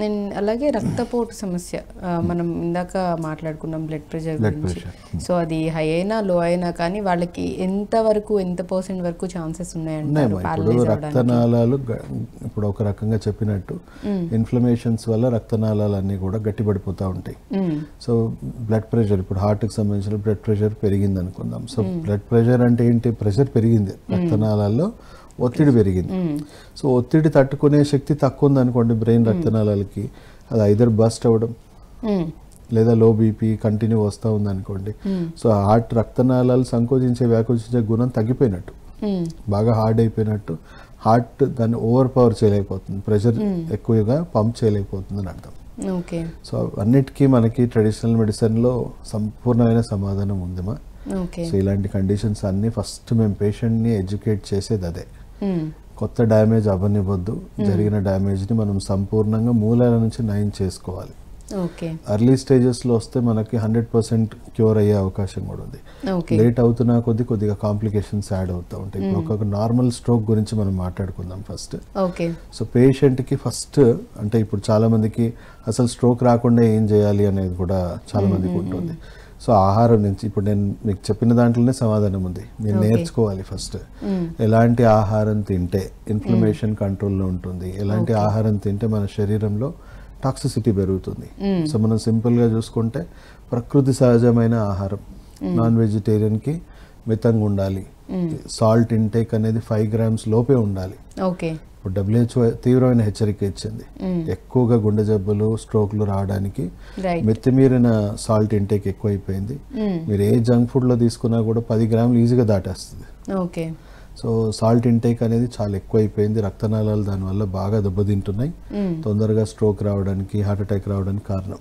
నేను అలాగే రక్తపోటు సమస్య మనం ఇందాక మాట్లాడుకున్నాం బ్లడ్ ప్రెషర్ గురించి సో hmm. అది హై అయినా లో అయినా కానీ వాళ్ళకి ఎంత వరకు ఎంత పర్సెంట్ వరకు ఛాన్సెస్ ఉన్నాయంటే రక్తనాళాలు ఇప్పుడు ఒక రకంగా చెప్పినట్టు ఇన్ఫ్లమేషన్స్ hmm. వల్ల రక్తనాళాలు అన్నీ కూడా గట్టిపడిపోతూ ఉంటాయి సో బ్లడ్ ప్రెషర్ ఇప్పుడు హార్ట్ కి సంబంధించిన బ్లడ్ ప్రెషర్ పెరిగింది అనుకుందాం సో బ్లడ్ ప్రెషర్ అంటే ఏంటి ప్రెషర్ పెరిగింది hmm. రక్తనాళాల్లో ఒత్తిడి పెరిగింది hmm. సో ఒత్తిడి తట్టుకునే శక్తి తక్కువ అనుకోండి బ్రెయిన్ hmm. రక్తనాళాలకి అది ఐదర్ బస్ట్ అవ్వడం hmm. లేదా లో బీపీ కంటిన్యూ వస్తూ ఉందనుకోండి సో హార్ట్ రక్తనాళాలు సంకోచించే వ్యాకోచించే గుణం తగ్గిపోయినట్టు బాగా హార్డ్ అయిపోయినట్టు హార్ట్ దాన్ని ఓవర్ పవర్ చేయలేకపోతుంది ప్రెషర్ ఎక్కువగా పంప్ చేయలేకపోతుంది అని అర్థం సో అన్నిటికీ మనకి ట్రెడిషనల్ మెడిసిన్లో సంపూర్ణమైన సమాధానం ఉందిమా సో ఇలాంటి కండిషన్స్ అన్నీ ఫస్ట్ మేము పేషెంట్ని ఎడ్యుకేట్ చేసేది అదే కొత్త డ్యామేజ్ అవ్వనివ్వద్దు జరిగిన డ్యామేజ్ని మనం సంపూర్ణంగా మూలాల నుంచి నయం చేసుకోవాలి అర్లీ స్టేజెస్లో వస్తే మనకి హండ్రెడ్ పర్సెంట్ క్యూర్ అయ్యే అవకాశం కూడా ఉంది లేట్ అవుతున్నా కొద్ది కొద్దిగా కాంప్లికేషన్స్ యాడ్ అవుతూ ఉంటాయి ఒక నార్మల్ స్ట్రోక్ గురించి మనం మాట్లాడుకుందాం ఫస్ట్ సో పేషెంట్కి ఫస్ట్ అంటే ఇప్పుడు చాలా మందికి అసలు స్ట్రోక్ రాకుండా ఏం చేయాలి అనేది కూడా చాలా మందికి ఉంటుంది సో ఆహారం నుంచి ఇప్పుడు నేను మీకు చెప్పిన దాంట్లోనే సమాధానం ఉంది మీరు నేర్చుకోవాలి ఫస్ట్ ఎలాంటి ఆహారం తింటే ఇన్ఫ్లమేషన్ కంట్రోల్లో ఉంటుంది ఎలాంటి ఆహారం తింటే మన శరీరంలో టాక్సిసిటీ పెరుగుతుంది సో మనం సింపుల్గా చూసుకుంటే ప్రకృతి సహజమైన ఆహారం నాన్ వెజిటేరియన్కి మితంగా ఉండాలి సాల్ట్ mm. ఇంటేక్ అనేది ఫైవ్ గ్రామ్స్ లోపే ఉండాలి ఓకే ఇప్పుడు డబ్ల్యూహెచ్ఓ తీవ్రమైన హెచ్చరిక ఇచ్చింది mm. ఎక్కువగా గుండె జబ్బులు స్ట్రోక్లు రావడానికి మెత్తిమీరిన సాల్ట్ ఇంటేక్ ఎక్కువైపోయింది mm. మీరు ఏ జంక్ ఫుడ్లో తీసుకున్నా కూడా పది గ్రాములు ఈజీగా దాటేస్తుంది ఓకే సో సాల్ట్ ఇంటేక్ అనేది చాలా ఎక్కువైపోయింది రక్తనాళాలు దానివల్ల బాగా దెబ్బతింటున్నాయి తొందరగా స్ట్రోక్ రావడానికి హార్ట్ అటాక్ రావడానికి కారణం